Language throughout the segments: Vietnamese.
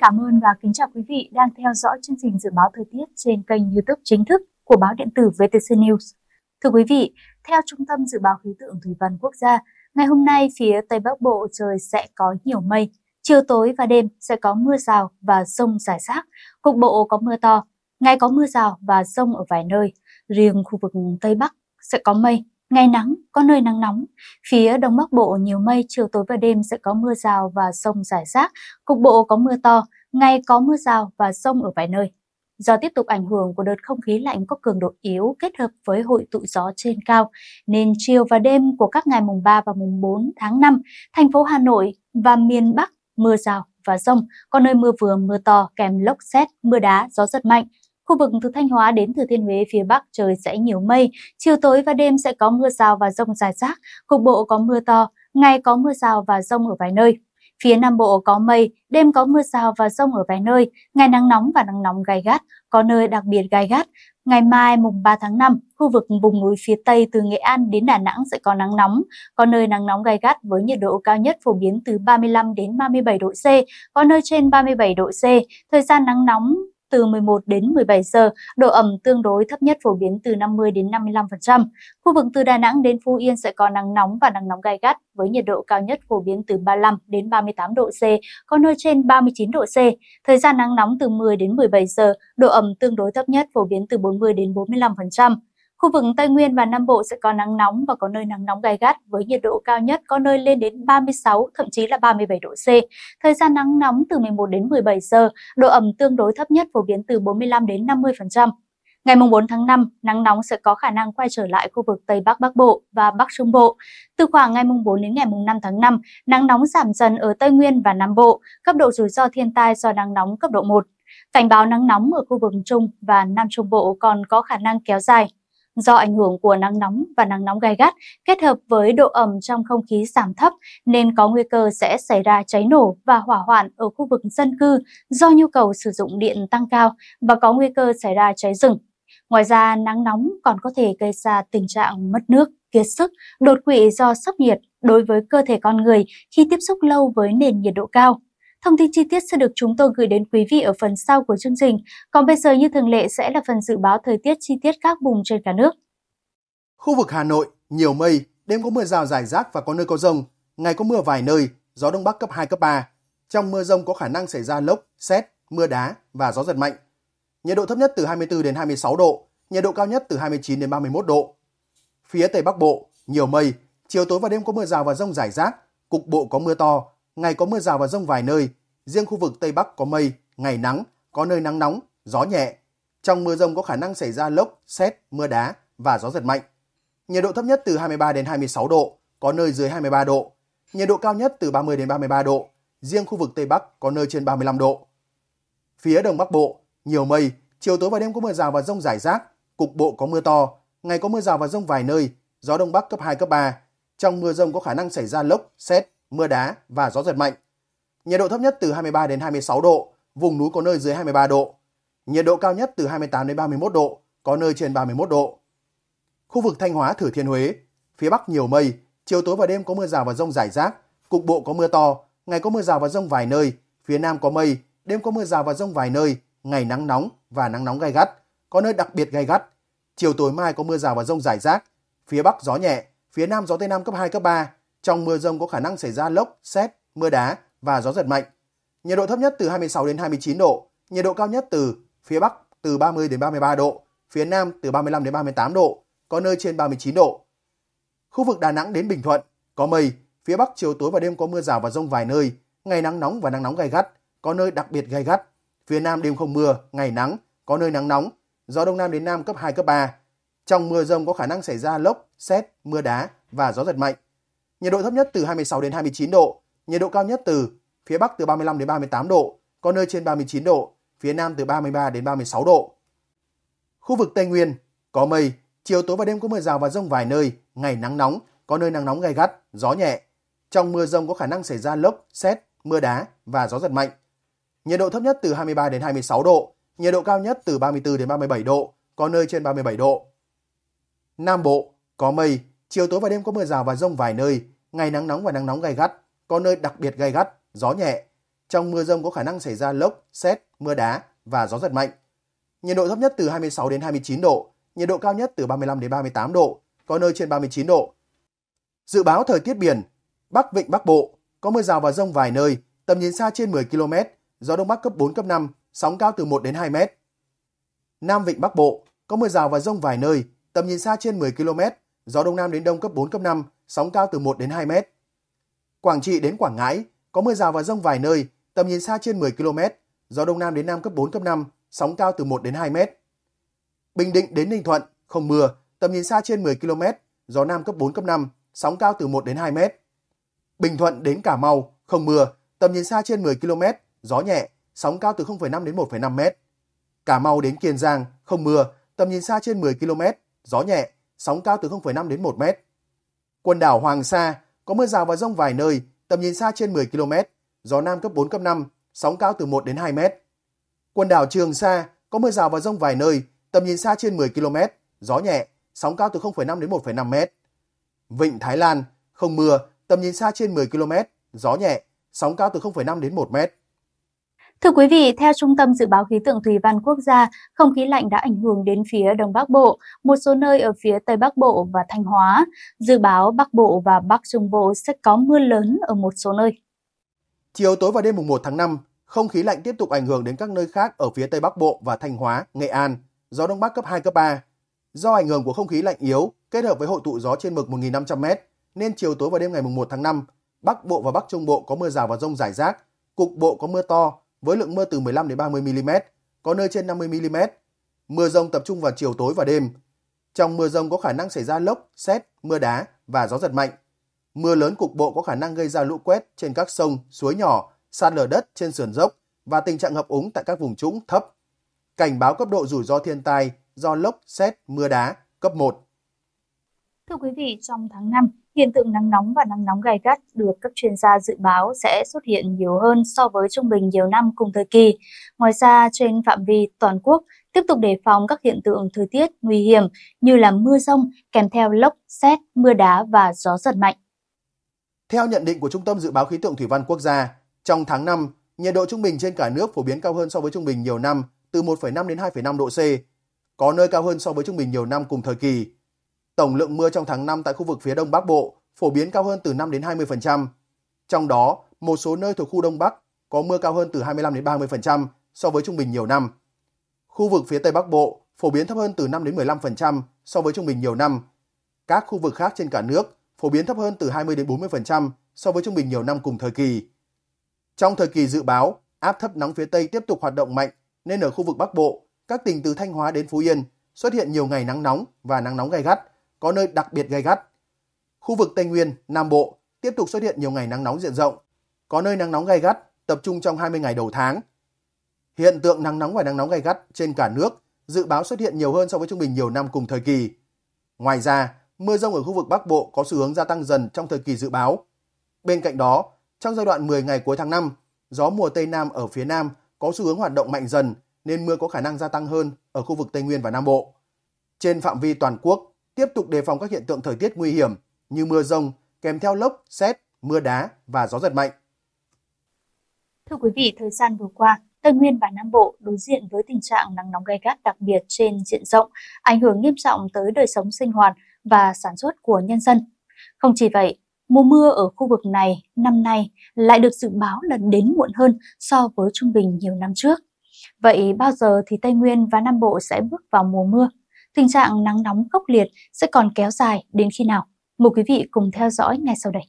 cảm ơn và kính chào quý vị đang theo dõi chương trình dự báo thời tiết trên kênh YouTube chính thức của báo điện tử VTC News. Thưa quý vị, theo Trung tâm Dự báo Khí tượng Thủy văn Quốc gia, ngày hôm nay phía Tây Bắc Bộ trời sẽ có nhiều mây, chiều tối và đêm sẽ có mưa rào và rông rải rác, cục bộ có mưa to, ngày có mưa rào và rông ở vài nơi, riêng khu vực Tây Bắc sẽ có mây, Ngày nắng, có nơi nắng nóng. Phía Đông Bắc Bộ nhiều mây, chiều tối và đêm sẽ có mưa rào và rông rải rác. Cục bộ có mưa to, ngày có mưa rào và rông ở vài nơi. Do tiếp tục ảnh hưởng của đợt không khí lạnh có cường độ yếu kết hợp với hội tụ gió trên cao, nên chiều và đêm của các ngày mùng 3 và mùng 4 tháng 5, thành phố Hà Nội và miền Bắc mưa rào và rông, có nơi mưa vừa mưa to kèm lốc xét, mưa đá, gió rất mạnh, Khu vực từ Thanh Hóa đến Thừa Thiên Huế phía Bắc trời sẽ nhiều mây, chiều tối và đêm sẽ có mưa rào và rông rải rác, cục bộ có mưa to, ngày có mưa rào và rông ở vài nơi. Phía Nam Bộ có mây, đêm có mưa rào và rông ở vài nơi, ngày nắng nóng và nắng nóng gai gắt, có nơi đặc biệt gai gắt. Ngày mai mùng 3 tháng 5, khu vực vùng núi phía Tây từ Nghệ An đến Đà Nẵng sẽ có nắng nóng, có nơi nắng nóng gai gắt với nhiệt độ cao nhất phổ biến từ 35 đến 37 độ C, có nơi trên 37 độ C. Thời gian nắng nóng từ 11 đến 17 giờ, độ ẩm tương đối thấp nhất phổ biến từ 50 đến 55%. Khu vực từ Đà Nẵng đến Phú Yên sẽ có nắng nóng và nắng nóng gai gắt với nhiệt độ cao nhất phổ biến từ 35 đến 38 độ C, có nơi trên 39 độ C. Thời gian nắng nóng từ 10 đến 17 giờ, độ ẩm tương đối thấp nhất phổ biến từ 40 đến 45%. Khu vực Tây Nguyên và Nam Bộ sẽ có nắng nóng và có nơi nắng nóng gai gắt với nhiệt độ cao nhất có nơi lên đến 36, thậm chí là 37 độ C. Thời gian nắng nóng từ 11 đến 17 giờ, độ ẩm tương đối thấp nhất phổ biến từ 45 đến 50%. Ngày 4 tháng 5, nắng nóng sẽ có khả năng quay trở lại khu vực Tây Bắc Bắc Bộ và Bắc Trung Bộ. Từ khoảng ngày 4 đến ngày 5 tháng 5, nắng nóng giảm dần ở Tây Nguyên và Nam Bộ, cấp độ rủi ro thiên tai do nắng nóng cấp độ 1. Cảnh báo nắng nóng ở khu vực Trung và Nam Trung Bộ còn có khả năng kéo dài Do ảnh hưởng của nắng nóng và nắng nóng gai gắt kết hợp với độ ẩm trong không khí giảm thấp nên có nguy cơ sẽ xảy ra cháy nổ và hỏa hoạn ở khu vực dân cư do nhu cầu sử dụng điện tăng cao và có nguy cơ xảy ra cháy rừng. Ngoài ra, nắng nóng còn có thể gây ra tình trạng mất nước, kiệt sức, đột quỵ do sốc nhiệt đối với cơ thể con người khi tiếp xúc lâu với nền nhiệt độ cao. Thông tin chi tiết sẽ được chúng tôi gửi đến quý vị ở phần sau của chương trình. Còn bây giờ như thường lệ sẽ là phần dự báo thời tiết chi tiết các vùng trên cả nước. Khu vực Hà Nội, nhiều mây, đêm có mưa rào rải rác và có nơi có rông, ngày có mưa vài nơi, gió đông bắc cấp 2, cấp 3. Trong mưa rông có khả năng xảy ra lốc, xét, mưa đá và gió giật mạnh. Nhiệt độ thấp nhất từ 24 đến 26 độ, nhiệt độ cao nhất từ 29 đến 31 độ. Phía Tây Bắc Bộ, nhiều mây, chiều tối và đêm có mưa rào và rông rải rác, cục bộ có mưa to, ngày có mưa rào và rông vài nơi, riêng khu vực Tây Bắc có mây, ngày nắng, có nơi nắng nóng, gió nhẹ. Trong mưa rông có khả năng xảy ra lốc, xét, mưa đá và gió giật mạnh. Nhiệt độ thấp nhất từ 23 đến 26 độ, có nơi dưới 23 độ. Nhiệt độ cao nhất từ 30 đến 33 độ, riêng khu vực Tây Bắc có nơi trên 35 độ. Phía Đông Bắc Bộ, nhiều mây, chiều tối và đêm có mưa rào và rông rải rác, cục bộ có mưa to, ngày có mưa rào và rông vài nơi, gió Đông Bắc cấp 2, cấp 3. Trong mưa rông có khả năng xảy ra lốc, xét, mưa đá và gió giật mạnh. Nhiệt độ thấp nhất từ 23 đến 26 độ, vùng núi có nơi dưới 23 độ. Nhiệt độ cao nhất từ 28 đến 31 độ, có nơi trên 31 độ. Khu vực Thanh Hóa Thừa Thiên Huế, phía Bắc nhiều mây, chiều tối và đêm có mưa rào và rông rải rác, cục bộ có mưa to, ngày có mưa rào và rông vài nơi, phía Nam có mây, đêm có mưa rào và rông vài nơi, ngày nắng nóng và nắng nóng gai gắt, có nơi đặc biệt gai gắt. Chiều tối mai có mưa rào và rông rải rác, phía Bắc gió nhẹ, phía Nam gió Tây Nam cấp 2, cấp 3, trong mưa rông có khả năng xảy ra lốc, xét, mưa đá và gió giật mạnh. Nhiệt độ thấp nhất từ 26 đến 29 độ, nhiệt độ cao nhất từ phía Bắc từ 30 đến 33 độ, phía Nam từ 35 đến 38 độ, có nơi trên 39 độ. Khu vực Đà Nẵng đến Bình Thuận có mây, phía Bắc chiều tối và đêm có mưa rào và rông vài nơi, ngày nắng nóng và nắng nóng gai gắt, có nơi đặc biệt gai gắt. Phía Nam đêm không mưa, ngày nắng, có nơi nắng nóng, gió đông nam đến nam cấp 2 cấp 3. Trong mưa rông có khả năng xảy ra lốc, xét mưa đá và gió giật mạnh nhiệt độ thấp nhất từ 26 đến 29 độ, nhiệt độ cao nhất từ phía Bắc từ 35 đến 38 độ, có nơi trên 39 độ, phía Nam từ 33 đến 36 độ. Khu vực Tây Nguyên có mây, chiều tối và đêm có mưa rào và rông vài nơi, ngày nắng nóng, có nơi nắng nóng gay gắt, gió nhẹ. Trong mưa rông có khả năng xảy ra lốc, xét, mưa đá và gió giật mạnh. Nhiệt độ thấp nhất từ 23 đến 26 độ, nhiệt độ cao nhất từ 34 đến 37 độ, có nơi trên 37 độ. Nam Bộ có mây, Chiều tối và đêm có mưa rào và rông vài nơi, ngày nắng nóng và nắng nóng gai gắt, có nơi đặc biệt gai gắt, gió nhẹ. Trong mưa rông có khả năng xảy ra lốc, xét, mưa đá và gió giật mạnh. Nhiệt độ thấp nhất từ 26 đến 29 độ, nhiệt độ cao nhất từ 35 đến 38 độ, có nơi trên 39 độ. Dự báo thời tiết biển, Bắc Vịnh Bắc Bộ, có mưa rào và rông vài nơi, tầm nhìn xa trên 10 km, gió Đông Bắc cấp 4, cấp 5, sóng cao từ 1 đến 2 mét. Nam Vịnh Bắc Bộ, có mưa rào và rông vài nơi, tầm nhìn xa trên 10 km, gió đông nam đến đông cấp 4, cấp 5, sóng cao từ 1 đến 2 mét. Quảng Trị đến Quảng Ngãi, có mưa rào và rông vài nơi, tầm nhìn xa trên 10 km, gió đông nam đến nam cấp 4, cấp 5, sóng cao từ 1 đến 2 mét. Bình Định đến Ninh Thuận, không mưa, tầm nhìn xa trên 10 km, gió nam cấp 4, cấp 5, sóng cao từ 1 đến 2 mét. Bình Thuận đến Cà Mau, không mưa, tầm nhìn xa trên 10 km, gió nhẹ, sóng cao từ 0,5 đến 1,5 mét. Cà Mau đến Kiên Giang, không mưa, tầm nhìn xa trên 10 km, gió nhẹ, sóng cao từ 0,5 đến 1 mét. Quần đảo Hoàng Sa có mưa rào và rông vài nơi, tầm nhìn xa trên 10 km, gió nam cấp 4, cấp 5, sóng cao từ 1 đến 2 mét. Quần đảo Trường Sa có mưa rào và rông vài nơi, tầm nhìn xa trên 10 km, gió nhẹ, sóng cao từ 0,5 đến 1,5 mét. Vịnh Thái Lan không mưa, tầm nhìn xa trên 10 km, gió nhẹ, sóng cao từ 0,5 đến 1 mét. Thưa quý vị, theo Trung tâm Dự báo Khí tượng Thủy văn Quốc gia, không khí lạnh đã ảnh hưởng đến phía Đông Bắc Bộ, một số nơi ở phía Tây Bắc Bộ và Thanh Hóa. Dự báo Bắc Bộ và Bắc Trung Bộ sẽ có mưa lớn ở một số nơi. Chiều tối và đêm mùng 1 tháng 5, không khí lạnh tiếp tục ảnh hưởng đến các nơi khác ở phía Tây Bắc Bộ và Thanh Hóa, Nghệ An, gió Đông Bắc cấp 2, cấp 3. Do ảnh hưởng của không khí lạnh yếu kết hợp với hội tụ gió trên mực 1.500m, nên chiều tối và đêm ngày mùng 1 tháng 5, Bắc Bộ và Bắc Trung Bộ có mưa rào và rông rải rác, cục bộ có mưa to, với lượng mưa từ 15 đến 30 mm, có nơi trên 50 mm. Mưa rông tập trung vào chiều tối và đêm. Trong mưa rông có khả năng xảy ra lốc, xét, mưa đá và gió giật mạnh. Mưa lớn cục bộ có khả năng gây ra lũ quét trên các sông, suối nhỏ, sạt lở đất trên sườn dốc và tình trạng ngập úng tại các vùng trũng thấp. Cảnh báo cấp độ rủi ro thiên tai do lốc, xét, mưa đá cấp 1. Thưa quý vị, trong tháng 5, Hiện tượng nắng nóng và nắng nóng gai gắt được các chuyên gia dự báo sẽ xuất hiện nhiều hơn so với trung bình nhiều năm cùng thời kỳ. Ngoài ra, trên phạm vi toàn quốc, tiếp tục đề phòng các hiện tượng thời tiết nguy hiểm như là mưa rông kèm theo lốc, xét, mưa đá và gió giật mạnh. Theo nhận định của Trung tâm Dự báo Khí tượng Thủy văn Quốc gia, trong tháng 5, nhiệt độ trung bình trên cả nước phổ biến cao hơn so với trung bình nhiều năm từ 1,5 đến 2,5 độ C, có nơi cao hơn so với trung bình nhiều năm cùng thời kỳ tổng lượng mưa trong tháng 5 tại khu vực phía Đông Bắc Bộ phổ biến cao hơn từ 5 đến 20%. Trong đó, một số nơi thuộc khu Đông Bắc có mưa cao hơn từ 25 đến 30% so với trung bình nhiều năm. Khu vực phía Tây Bắc Bộ phổ biến thấp hơn từ 5 đến 15% so với trung bình nhiều năm. Các khu vực khác trên cả nước phổ biến thấp hơn từ 20 đến 40% so với trung bình nhiều năm cùng thời kỳ. Trong thời kỳ dự báo, áp thấp nóng phía Tây tiếp tục hoạt động mạnh nên ở khu vực Bắc Bộ, các tỉnh từ Thanh Hóa đến Phú Yên xuất hiện nhiều ngày nắng nóng và nắng nóng gay gắt có nơi đặc biệt gay gắt. Khu vực Tây Nguyên, Nam Bộ tiếp tục xuất hiện nhiều ngày nắng nóng diện rộng, có nơi nắng nóng gay gắt tập trung trong 20 ngày đầu tháng. Hiện tượng nắng nóng và nắng nóng gay gắt trên cả nước dự báo xuất hiện nhiều hơn so với trung bình nhiều năm cùng thời kỳ. Ngoài ra, mưa rông ở khu vực Bắc Bộ có xu hướng gia tăng dần trong thời kỳ dự báo. Bên cạnh đó, trong giai đoạn 10 ngày cuối tháng 5, gió mùa Tây Nam ở phía Nam có xu hướng hoạt động mạnh dần nên mưa có khả năng gia tăng hơn ở khu vực Tây Nguyên và Nam Bộ. Trên phạm vi toàn quốc, tiếp tục đề phòng các hiện tượng thời tiết nguy hiểm như mưa rông, kèm theo lốc, xét, mưa đá và gió giật mạnh. Thưa quý vị, thời gian vừa qua, Tây Nguyên và Nam Bộ đối diện với tình trạng nắng nóng gay gắt đặc biệt trên diện rộng, ảnh hưởng nghiêm trọng tới đời sống sinh hoạt và sản xuất của nhân dân. Không chỉ vậy, mùa mưa ở khu vực này năm nay lại được dự báo là đến muộn hơn so với trung bình nhiều năm trước. Vậy bao giờ thì Tây Nguyên và Nam Bộ sẽ bước vào mùa mưa? tình trạng nắng nóng khốc liệt sẽ còn kéo dài đến khi nào? Mời quý vị cùng theo dõi ngay sau đây.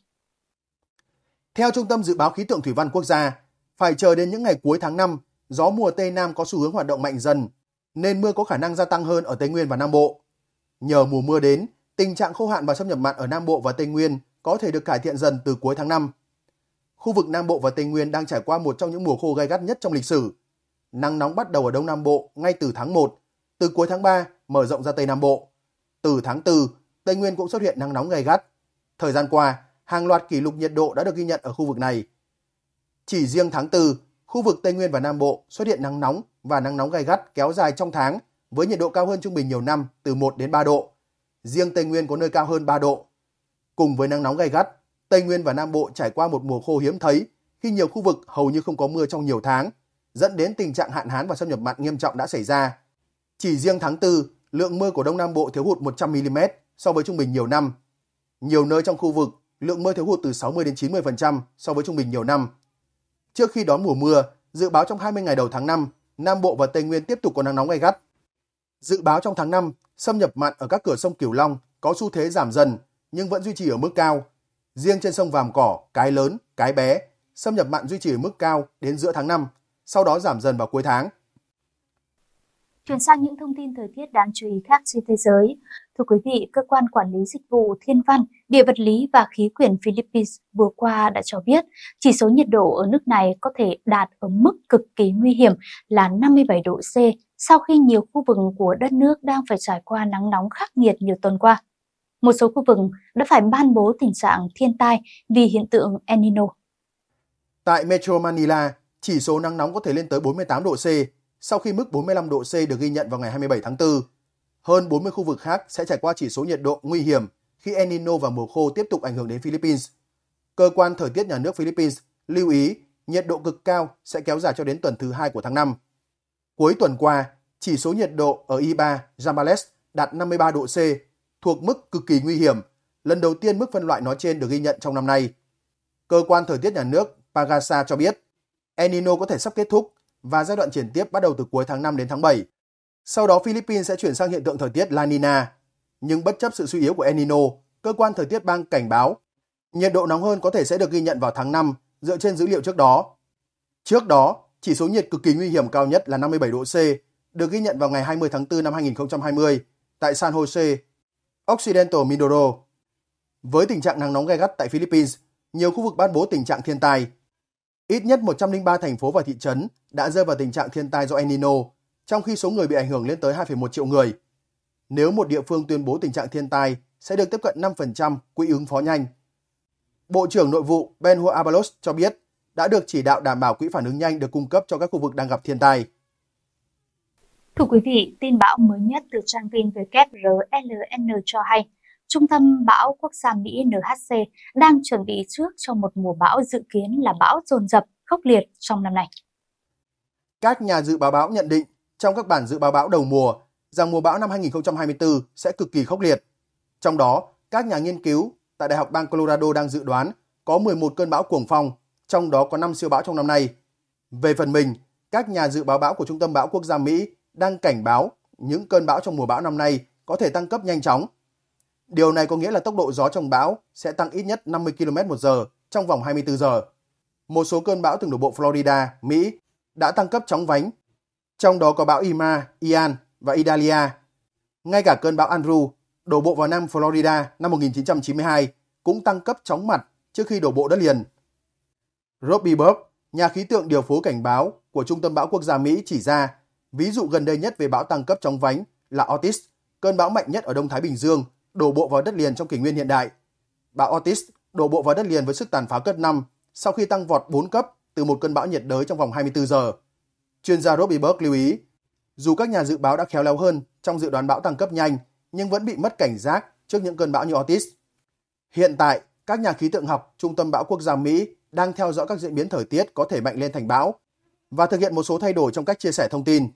Theo Trung tâm Dự báo Khí tượng Thủy văn Quốc gia, phải chờ đến những ngày cuối tháng 5, gió mùa Tây Nam có xu hướng hoạt động mạnh dần, nên mưa có khả năng gia tăng hơn ở Tây Nguyên và Nam Bộ. Nhờ mùa mưa đến, tình trạng khô hạn và xâm nhập mặn ở Nam Bộ và Tây Nguyên có thể được cải thiện dần từ cuối tháng 5. Khu vực Nam Bộ và Tây Nguyên đang trải qua một trong những mùa khô gai gắt nhất trong lịch sử. Nắng nóng bắt đầu ở Đông Nam Bộ ngay từ tháng 1 từ cuối tháng 3 mở rộng ra Tây Nam Bộ. Từ tháng 4, Tây Nguyên cũng xuất hiện nắng nóng gay gắt. Thời gian qua, hàng loạt kỷ lục nhiệt độ đã được ghi nhận ở khu vực này. Chỉ riêng tháng 4, khu vực Tây Nguyên và Nam Bộ xuất hiện nắng nóng và nắng nóng gay gắt kéo dài trong tháng với nhiệt độ cao hơn trung bình nhiều năm từ 1 đến 3 độ. Riêng Tây Nguyên có nơi cao hơn 3 độ. Cùng với nắng nóng gay gắt, Tây Nguyên và Nam Bộ trải qua một mùa khô hiếm thấy khi nhiều khu vực hầu như không có mưa trong nhiều tháng, dẫn đến tình trạng hạn hán và xâm nhập mặn nghiêm trọng đã xảy ra. Chỉ riêng tháng 4, lượng mưa của Đông Nam Bộ thiếu hụt 100mm so với trung bình nhiều năm. Nhiều nơi trong khu vực, lượng mưa thiếu hụt từ 60 đến 90% so với trung bình nhiều năm. Trước khi đón mùa mưa, dự báo trong 20 ngày đầu tháng 5, Nam Bộ và Tây Nguyên tiếp tục có nắng nóng gay gắt. Dự báo trong tháng 5, xâm nhập mặn ở các cửa sông Cửu Long có xu thế giảm dần nhưng vẫn duy trì ở mức cao. Riêng trên sông Vàm Cỏ, Cái Lớn, Cái Bé, xâm nhập mặn duy trì ở mức cao đến giữa tháng 5, sau đó giảm dần vào cuối tháng. Chuyển sang những thông tin thời tiết đáng chú ý khác trên thế giới. Thưa quý vị, Cơ quan Quản lý Dịch vụ Thiên văn, Địa vật lý và Khí quyển Philippines vừa qua đã cho biết chỉ số nhiệt độ ở nước này có thể đạt ở mức cực kỳ nguy hiểm là 57 độ C sau khi nhiều khu vực của đất nước đang phải trải qua nắng nóng khắc nghiệt nhiều tuần qua. Một số khu vực đã phải ban bố tình trạng thiên tai vì hiện tượng El Nino. Tại Metro Manila, chỉ số nắng nóng có thể lên tới 48 độ C sau khi mức 45 độ C được ghi nhận vào ngày 27 tháng 4. Hơn 40 khu vực khác sẽ trải qua chỉ số nhiệt độ nguy hiểm khi El Nino và mùa khô tiếp tục ảnh hưởng đến Philippines. Cơ quan thời tiết nhà nước Philippines lưu ý nhiệt độ cực cao sẽ kéo dài cho đến tuần thứ hai của tháng 5. Cuối tuần qua, chỉ số nhiệt độ ở Iba, Zambales đạt 53 độ C, thuộc mức cực kỳ nguy hiểm, lần đầu tiên mức phân loại nói trên được ghi nhận trong năm nay. Cơ quan thời tiết nhà nước Pagasa cho biết, El Nino có thể sắp kết thúc và giai đoạn chuyển tiếp bắt đầu từ cuối tháng 5 đến tháng 7. Sau đó Philippines sẽ chuyển sang hiện tượng thời tiết La Nina. Nhưng bất chấp sự suy yếu của El Nino, cơ quan thời tiết bang cảnh báo nhiệt độ nóng hơn có thể sẽ được ghi nhận vào tháng 5 dựa trên dữ liệu trước đó. Trước đó, chỉ số nhiệt cực kỳ nguy hiểm cao nhất là 57 độ C được ghi nhận vào ngày 20 tháng 4 năm 2020 tại San Jose, Occidental Mindoro. Với tình trạng nắng nóng gai gắt tại Philippines, nhiều khu vực ban bố tình trạng thiên tai Ít nhất 103 thành phố và thị trấn đã rơi vào tình trạng thiên tai do El Nino, trong khi số người bị ảnh hưởng lên tới 2,1 triệu người. Nếu một địa phương tuyên bố tình trạng thiên tai, sẽ được tiếp cận 5% quỹ ứng phó nhanh. Bộ trưởng Nội vụ Benhua Abalos cho biết đã được chỉ đạo đảm bảo quỹ phản ứng nhanh được cung cấp cho các khu vực đang gặp thiên tai. Thưa quý vị, tin bão mới nhất từ trang tin WRLN cho hay Trung tâm Bão Quốc gia Mỹ NHC đang chuẩn bị trước cho một mùa bão dự kiến là bão dồn dập, khốc liệt trong năm nay. Các nhà dự báo bão nhận định trong các bản dự báo bão đầu mùa rằng mùa bão năm 2024 sẽ cực kỳ khốc liệt. Trong đó, các nhà nghiên cứu tại Đại học bang Colorado đang dự đoán có 11 cơn bão cuồng phong, trong đó có 5 siêu bão trong năm nay. Về phần mình, các nhà dự báo bão của Trung tâm Bão Quốc gia Mỹ đang cảnh báo những cơn bão trong mùa bão năm nay có thể tăng cấp nhanh chóng Điều này có nghĩa là tốc độ gió trong bão sẽ tăng ít nhất 50 km một giờ trong vòng 24 giờ. Một số cơn bão từng đổ bộ Florida, Mỹ đã tăng cấp chóng vánh, trong đó có bão Irma, Ian và Idalia. Ngay cả cơn bão Andrew đổ bộ vào Nam Florida năm 1992 cũng tăng cấp chóng mặt trước khi đổ bộ đất liền. Robbie Burke, nhà khí tượng điều phối cảnh báo của Trung tâm Bão Quốc gia Mỹ chỉ ra, ví dụ gần đây nhất về bão tăng cấp chóng vánh là Otis, cơn bão mạnh nhất ở Đông Thái Bình Dương đổ bộ vào đất liền trong kỷ nguyên hiện đại. Bão Otis đổ bộ vào đất liền với sức tàn phá cấp 5 sau khi tăng vọt 4 cấp từ một cơn bão nhiệt đới trong vòng 24 giờ. Chuyên gia Robbie Berg lưu ý, dù các nhà dự báo đã khéo léo hơn trong dự đoán bão tăng cấp nhanh, nhưng vẫn bị mất cảnh giác trước những cơn bão như Otis. Hiện tại, các nhà khí tượng học, Trung tâm Bão Quốc gia Mỹ đang theo dõi các diễn biến thời tiết có thể mạnh lên thành bão và thực hiện một số thay đổi trong cách chia sẻ thông tin.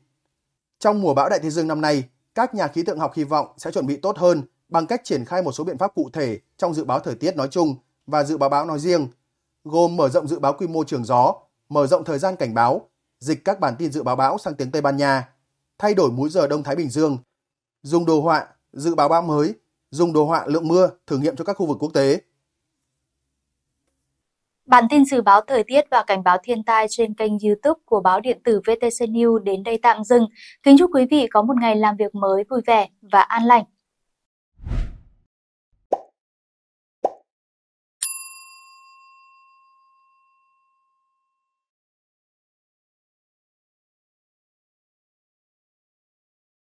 Trong mùa bão Đại Tây Dương năm nay, các nhà khí tượng học hy vọng sẽ chuẩn bị tốt hơn bằng cách triển khai một số biện pháp cụ thể trong dự báo thời tiết nói chung và dự báo bão nói riêng, gồm mở rộng dự báo quy mô trường gió, mở rộng thời gian cảnh báo, dịch các bản tin dự báo bão sang tiếng Tây Ban Nha, thay đổi múi giờ Đông Thái Bình Dương, dùng đồ họa dự báo bão mới, dùng đồ họa lượng mưa thử nghiệm cho các khu vực quốc tế. Bản tin dự báo thời tiết và cảnh báo thiên tai trên kênh YouTube của báo điện tử VTC News đến đây tạm dừng. Kính chúc quý vị có một ngày làm việc mới vui vẻ và an lành.